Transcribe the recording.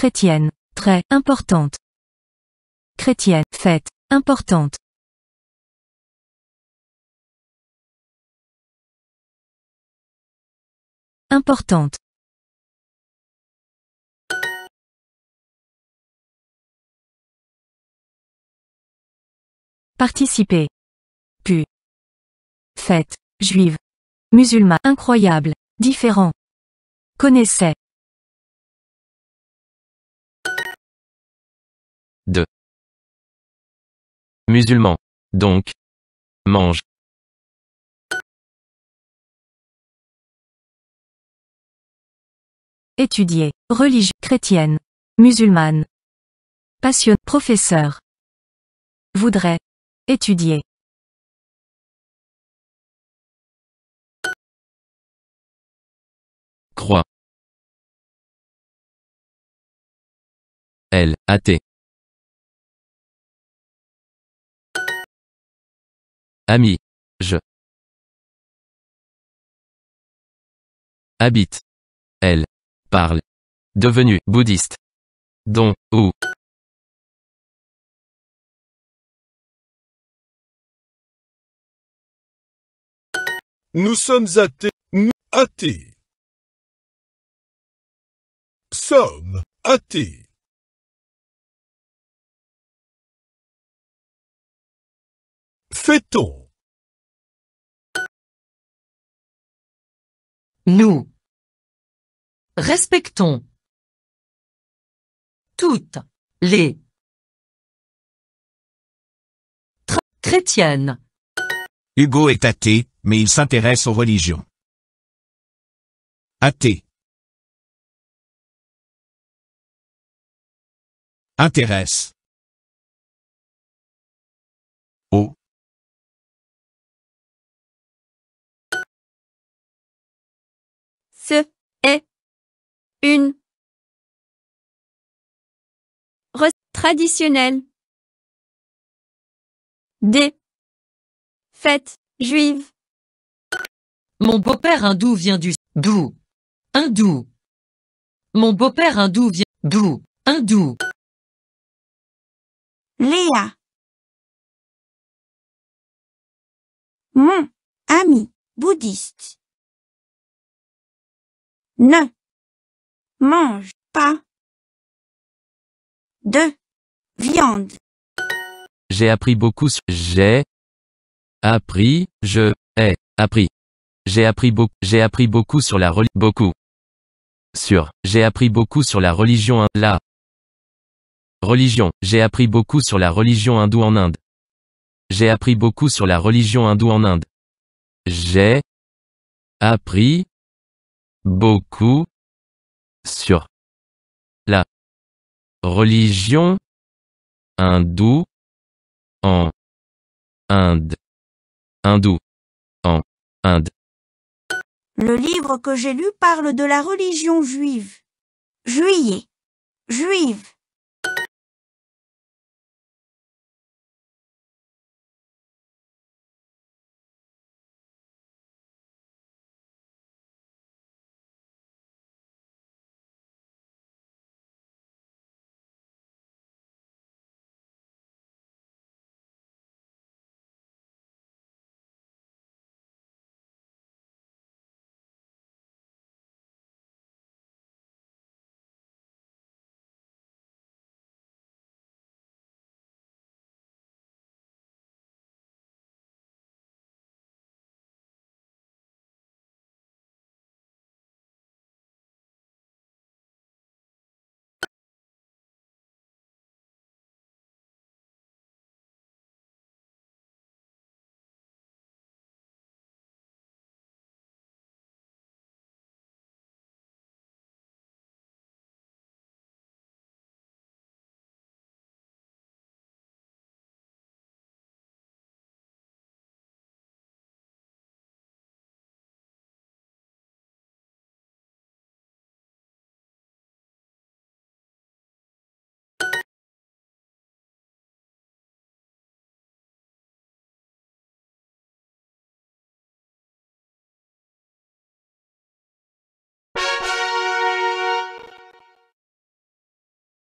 Chrétienne. Très importante. Chrétienne. Fête. Importante. Importante. Participer. Pu. Fête. Juive. Musulman. Incroyable. Différent. Connaissait. de musulmans. Donc, mange. Étudier. Religion chrétienne. Musulmane. passionne, Professeur. Voudrait. Étudier. Croix. Elle, athée. Ami. Je. Habite. Elle. Parle. Devenu bouddhiste. Don, ou. Nous sommes athées. Nous, athées. Sommes athées. Fait-on Nous respectons toutes les chrétiennes. Hugo est athée, mais il s'intéresse aux religions. Athée. Intéresse. une recette traditionnelle des fêtes juives. Mon beau-père hindou vient du d'où hindou. Mon beau-père hindou vient d'où hindou. Léa. Mon ami bouddhiste ne mange pas de viande. J'ai appris beaucoup sur j'ai appris, je ai appris. J'ai appris beaucoup, j'ai appris beaucoup sur la religion, beaucoup. Sur, j'ai appris beaucoup sur la religion, la religion, j'ai appris beaucoup sur la religion hindoue en Inde. J'ai appris beaucoup sur la religion hindoue en Inde. J'ai appris, beaucoup sur la religion hindoue en Inde. Hindou en Inde. Le livre que j'ai lu parle de la religion juive. Juillet. Juive.